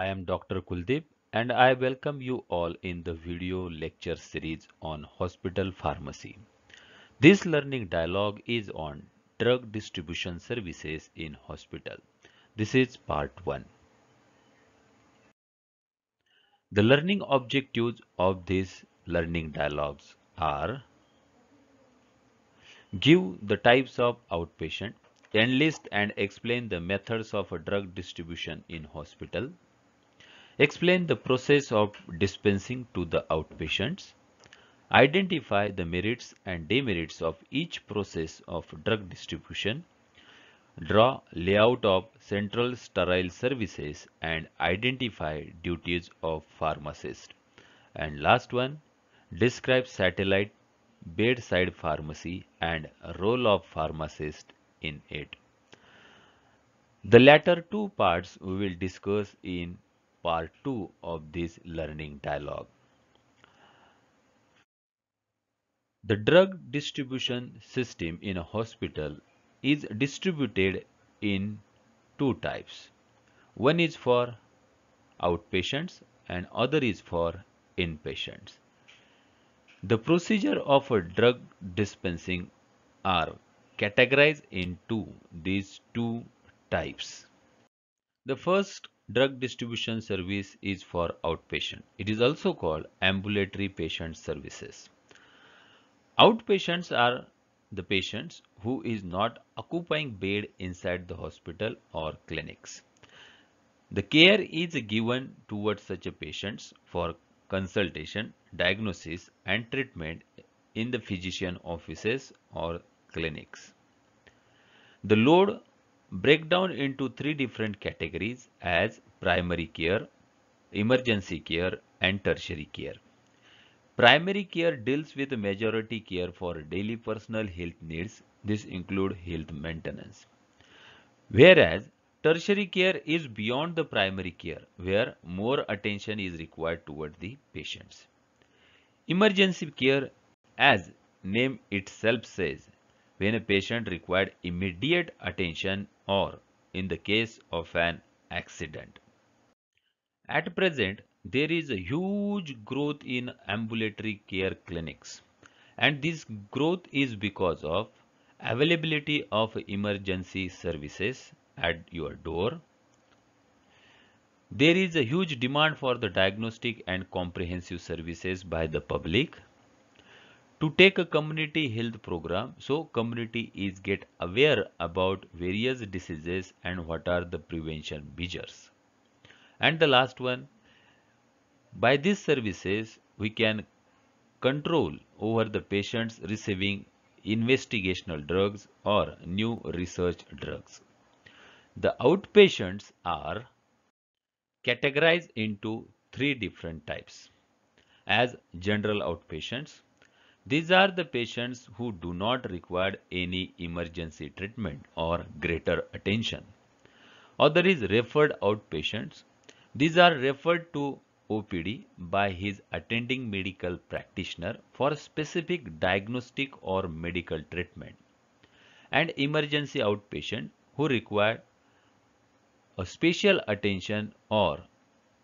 I am Dr. Kuldeep and I welcome you all in the video lecture series on hospital pharmacy. This learning dialogue is on drug distribution services in hospital. This is part 1. The learning objectives of these learning dialogues are Give the types of outpatient, enlist and explain the methods of drug distribution in hospital, Explain the process of dispensing to the outpatients. Identify the merits and demerits of each process of drug distribution. Draw layout of central sterile services and identify duties of pharmacist. And last one, describe satellite bedside pharmacy and role of pharmacist in it. The latter two parts we will discuss in part 2 of this learning dialogue. The drug distribution system in a hospital is distributed in two types. One is for outpatients and other is for inpatients. The procedure of a drug dispensing are categorized into these two types. The first Drug distribution service is for outpatient. It is also called ambulatory patient services. Outpatients are the patients who is not occupying bed inside the hospital or clinics. The care is given towards such a patients for consultation, diagnosis and treatment in the physician offices or clinics. The load break down into three different categories as primary care, emergency care and tertiary care. Primary care deals with majority care for daily personal health needs. This include health maintenance. Whereas tertiary care is beyond the primary care where more attention is required toward the patients. Emergency care as name itself says when a patient required immediate attention or in the case of an accident. At present, there is a huge growth in ambulatory care clinics and this growth is because of availability of emergency services at your door. There is a huge demand for the diagnostic and comprehensive services by the public to take a community health program so community is get aware about various diseases and what are the prevention measures and the last one by these services we can control over the patients receiving investigational drugs or new research drugs the outpatients are categorized into three different types as general outpatients these are the patients who do not require any emergency treatment or greater attention. Other is referred out patients. These are referred to OPD by his attending medical practitioner for specific diagnostic or medical treatment. And emergency outpatient who require a special attention or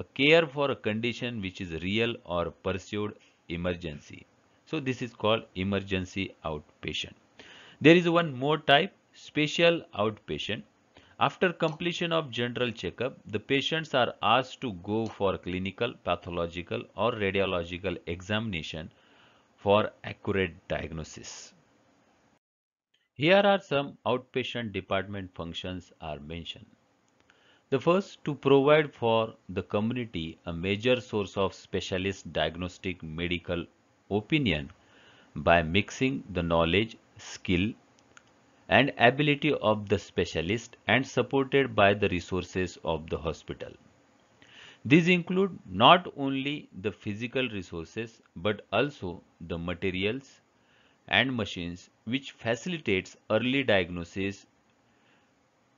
a care for a condition which is real or pursued emergency. So this is called emergency outpatient. There is one more type, special outpatient. After completion of general checkup, the patients are asked to go for clinical, pathological or radiological examination for accurate diagnosis. Here are some outpatient department functions are mentioned. The first to provide for the community a major source of specialist diagnostic medical opinion by mixing the knowledge, skill and ability of the specialist and supported by the resources of the hospital. These include not only the physical resources but also the materials and machines which facilitates early diagnosis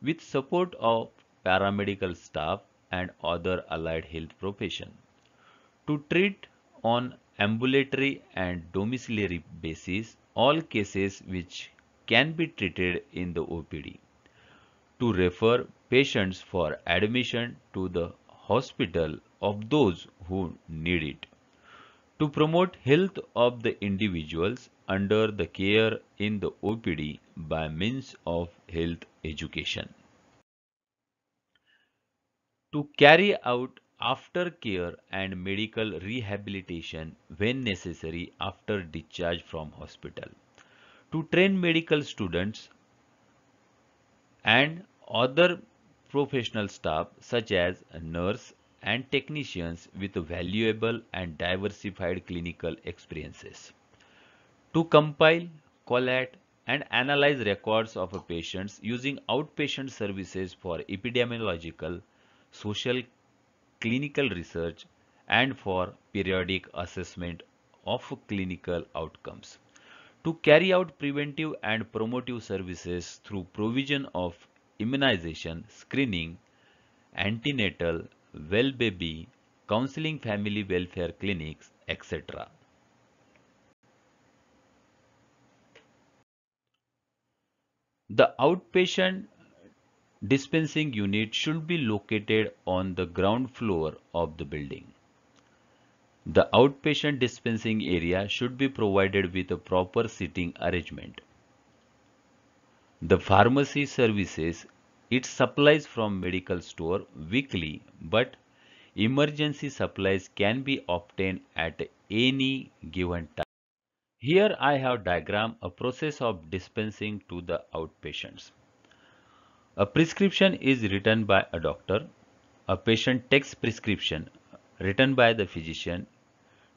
with support of paramedical staff and other allied health profession. To treat on ambulatory and domiciliary basis all cases which can be treated in the OPD. To refer patients for admission to the hospital of those who need it. To promote health of the individuals under the care in the OPD by means of health education. To carry out aftercare and medical rehabilitation when necessary after discharge from hospital. To train medical students and other professional staff such as nurse and technicians with valuable and diversified clinical experiences. To compile, collect and analyze records of patients using outpatient services for epidemiological, social clinical research and for periodic assessment of clinical outcomes. To carry out preventive and promotive services through provision of immunization, screening, antenatal, well baby, counseling family welfare clinics, etc. The outpatient dispensing unit should be located on the ground floor of the building. The outpatient dispensing area should be provided with a proper seating arrangement. The pharmacy services it supplies from medical store weekly but emergency supplies can be obtained at any given time. Here I have diagram a process of dispensing to the outpatients. A prescription is written by a doctor. A patient takes prescription written by the physician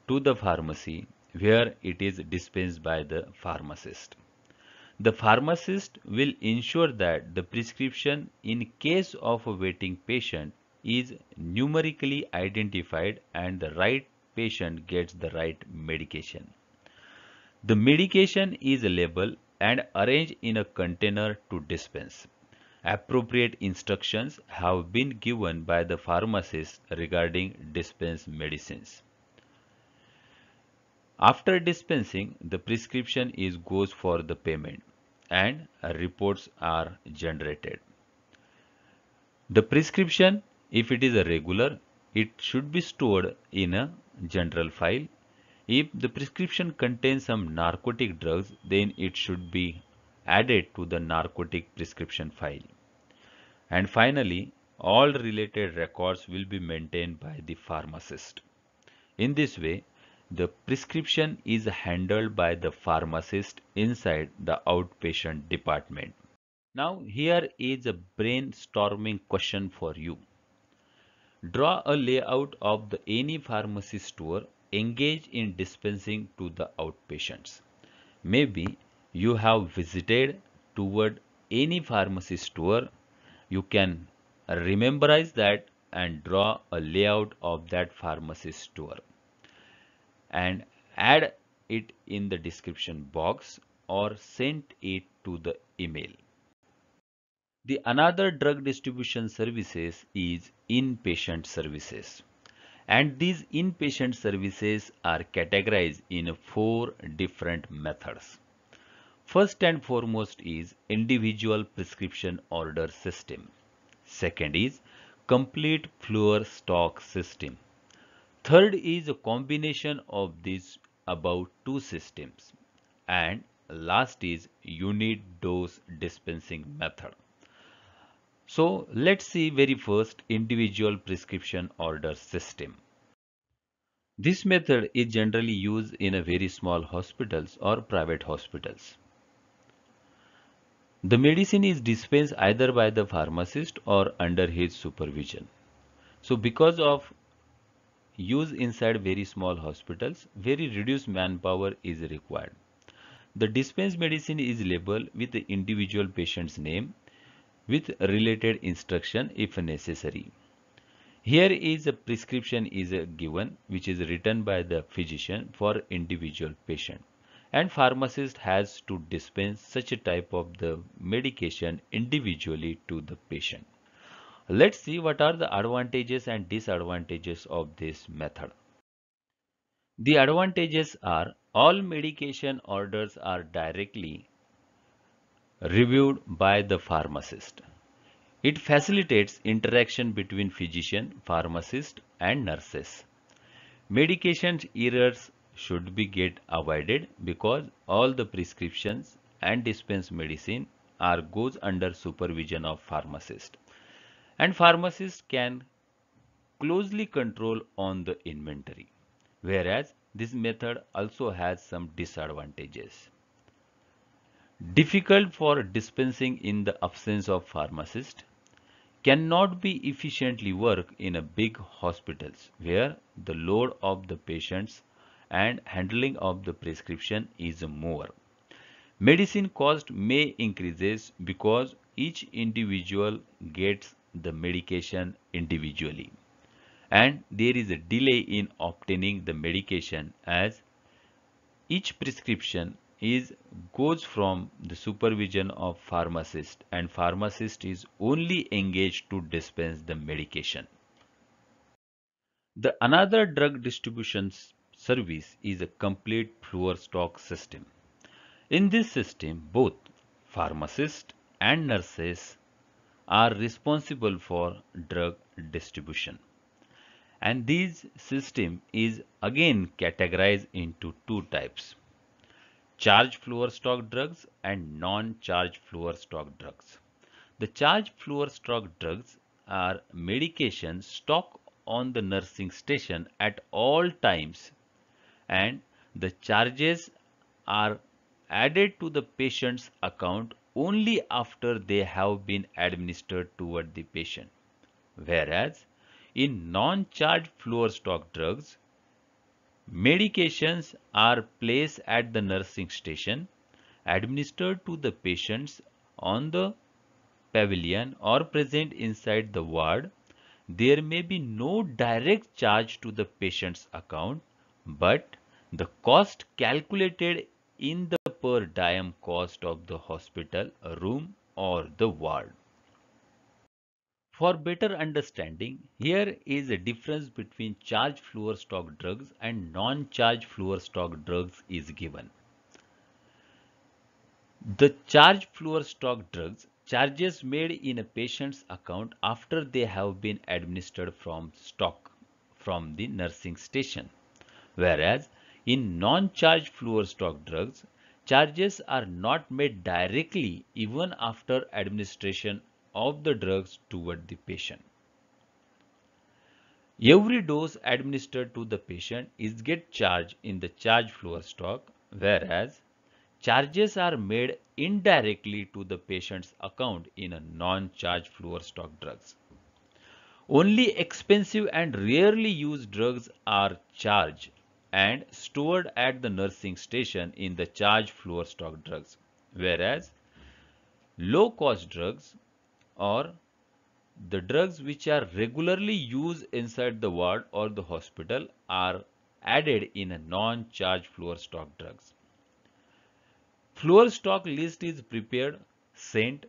to the pharmacy where it is dispensed by the pharmacist. The pharmacist will ensure that the prescription in case of a waiting patient is numerically identified and the right patient gets the right medication. The medication is labeled and arranged in a container to dispense appropriate instructions have been given by the pharmacist regarding dispense medicines. After dispensing, the prescription is goes for the payment and reports are generated. The prescription, if it is a regular, it should be stored in a general file. If the prescription contains some narcotic drugs, then it should be added to the narcotic prescription file. And finally, all related records will be maintained by the pharmacist. In this way, the prescription is handled by the pharmacist inside the outpatient department. Now here is a brainstorming question for you. Draw a layout of the any pharmacy store engaged in dispensing to the outpatients. Maybe you have visited toward any pharmacy store, you can rememberize that and draw a layout of that pharmacy store and add it in the description box or send it to the email. The another drug distribution services is inpatient services and these inpatient services are categorized in four different methods. First and foremost is individual prescription order system. Second is complete floor stock system. Third is a combination of these about two systems. And last is unit dose dispensing method. So let's see very first individual prescription order system. This method is generally used in a very small hospitals or private hospitals. The medicine is dispensed either by the pharmacist or under his supervision. So because of use inside very small hospitals, very reduced manpower is required. The dispensed medicine is labeled with the individual patient's name with related instruction if necessary. Here is a prescription is given which is written by the physician for individual patient and pharmacist has to dispense such a type of the medication individually to the patient. Let's see what are the advantages and disadvantages of this method. The advantages are all medication orders are directly reviewed by the pharmacist. It facilitates interaction between physician, pharmacist and nurses. Medication errors should be get avoided because all the prescriptions and dispense medicine are goes under supervision of pharmacist and pharmacist can closely control on the inventory whereas this method also has some disadvantages difficult for dispensing in the absence of pharmacist cannot be efficiently work in a big hospitals where the load of the patients and handling of the prescription is more. Medicine cost may increases because each individual gets the medication individually and there is a delay in obtaining the medication as each prescription is goes from the supervision of pharmacist and pharmacist is only engaged to dispense the medication. The another drug distribution service is a complete floor stock system. In this system, both pharmacists and nurses are responsible for drug distribution. And this system is again categorized into two types, charge floor stock drugs and non-charge floor stock drugs. The charge floor stock drugs are medications stock on the nursing station at all times and the charges are added to the patient's account only after they have been administered toward the patient. Whereas in non-charge floor stock drugs, medications are placed at the nursing station, administered to the patients on the pavilion or present inside the ward. There may be no direct charge to the patient's account but the cost calculated in the per diem cost of the hospital room or the ward. For better understanding, here is a difference between charge floor stock drugs and non-charge floor stock drugs is given. The charge floor stock drugs charges made in a patient's account after they have been administered from stock from the nursing station. Whereas in non-charged fluor stock drugs, charges are not made directly even after administration of the drugs toward the patient. Every dose administered to the patient is get charged in the charge fluor stock, whereas charges are made indirectly to the patient's account in a non-charged fluor stock drugs. Only expensive and rarely used drugs are charged and stored at the nursing station in the charge floor stock drugs, whereas low cost drugs or the drugs which are regularly used inside the ward or the hospital are added in non-charge floor stock drugs. Floor stock list is prepared, sent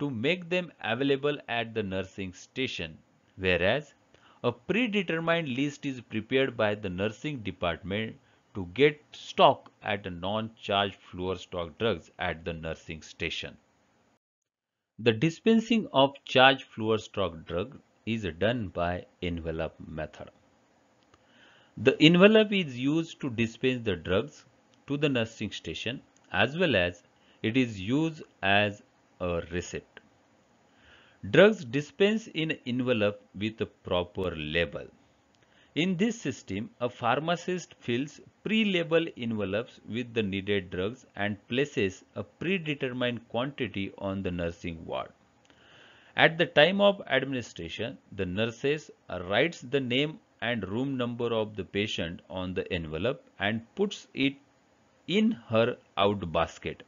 to make them available at the nursing station, whereas a predetermined list is prepared by the nursing department to get stock at the non-charged floor stock drugs at the nursing station. The dispensing of charged floor stock drug is done by envelope method. The envelope is used to dispense the drugs to the nursing station as well as it is used as a receipt. Drugs dispensed in envelope with a proper label. In this system, a pharmacist fills pre-labeled envelopes with the needed drugs and places a predetermined quantity on the nursing ward. At the time of administration, the nurses writes the name and room number of the patient on the envelope and puts it in her out basket.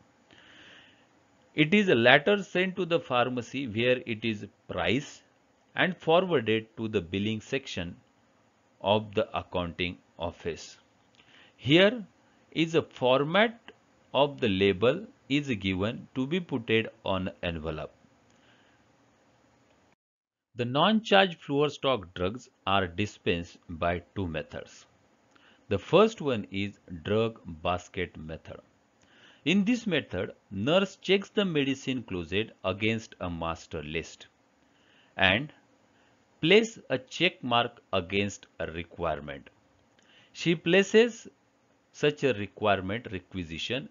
It is a letter sent to the pharmacy where it is priced and forwarded to the billing section of the accounting office. Here is a format of the label is given to be putted on envelope. The non-charge floor stock drugs are dispensed by two methods. The first one is drug basket method. In this method, nurse checks the medicine closet against a master list and place a check mark against a requirement. She places such a requirement requisition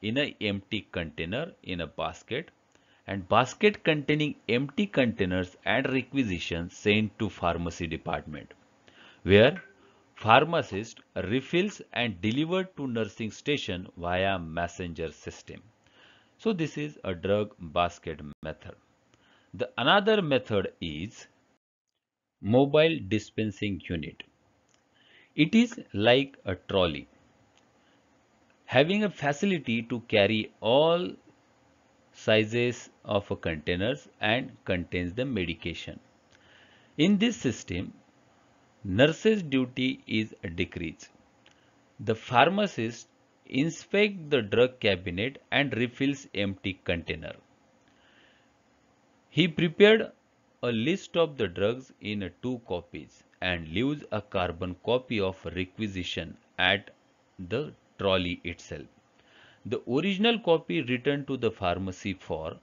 in an empty container in a basket and basket containing empty containers and requisitions sent to pharmacy department where pharmacist refills and delivered to nursing station via messenger system. So this is a drug basket method. The another method is mobile dispensing unit. It is like a trolley having a facility to carry all sizes of containers and contains the medication. In this system, nurse's duty is decreased. The pharmacist inspect the drug cabinet and refills empty container. He prepared a list of the drugs in two copies and leaves a carbon copy of requisition at the trolley itself. The original copy returned to the pharmacy for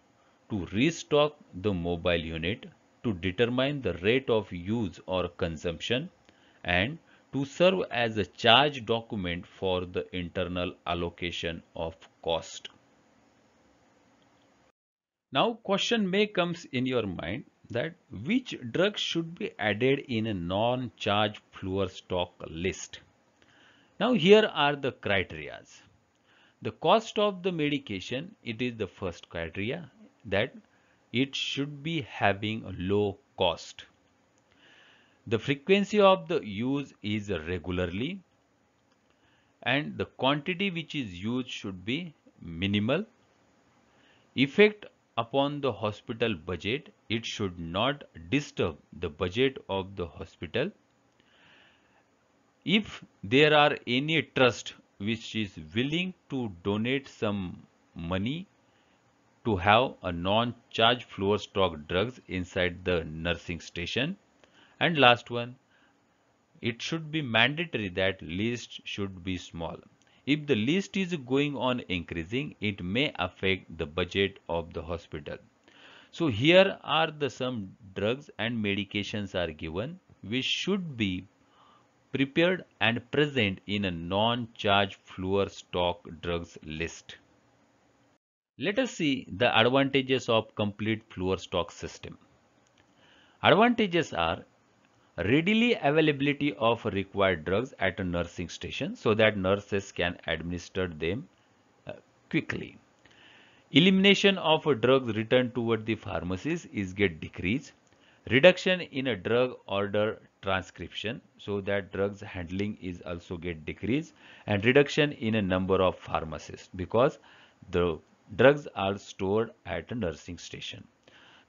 to restock the mobile unit to determine the rate of use or consumption and to serve as a charge document for the internal allocation of cost. Now question may comes in your mind that which drug should be added in a non-charge fluor stock list. Now here are the criteria. The cost of the medication, it is the first criteria that it should be having a low cost. The frequency of the use is regularly and the quantity which is used should be minimal. Effect upon the hospital budget, it should not disturb the budget of the hospital. If there are any trust which is willing to donate some money to have a non-charge fluor stock drugs inside the nursing station. And last one, it should be mandatory that list should be small. If the list is going on increasing, it may affect the budget of the hospital. So here are the some drugs and medications are given which should be prepared and present in a non-charge fluor stock drugs list. Let us see the advantages of complete floor stock system. Advantages are readily availability of required drugs at a nursing station so that nurses can administer them uh, quickly. Elimination of drugs returned toward the pharmacies is get decreased. Reduction in a drug order transcription so that drugs handling is also get decreased and reduction in a number of pharmacists because the drugs are stored at a nursing station.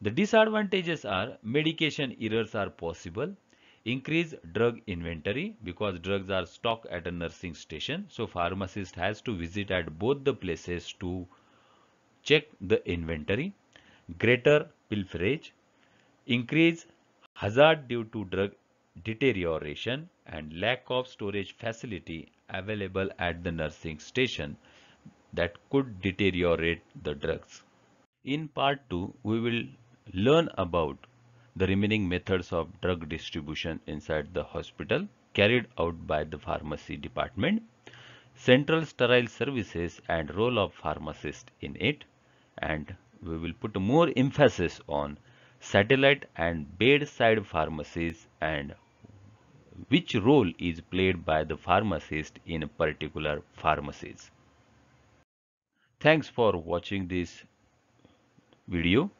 The disadvantages are medication errors are possible, increase drug inventory because drugs are stocked at a nursing station. So pharmacist has to visit at both the places to check the inventory, greater pilferage, increase hazard due to drug deterioration and lack of storage facility available at the nursing station that could deteriorate the drugs. In part 2, we will learn about the remaining methods of drug distribution inside the hospital carried out by the pharmacy department, central sterile services and role of pharmacist in it, and we will put more emphasis on satellite and bedside pharmacies and which role is played by the pharmacist in particular pharmacies. Thanks for watching this video.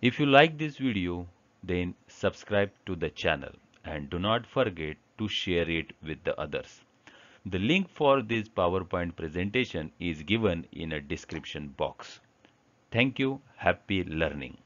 If you like this video, then subscribe to the channel and do not forget to share it with the others. The link for this PowerPoint presentation is given in a description box. Thank you. Happy learning.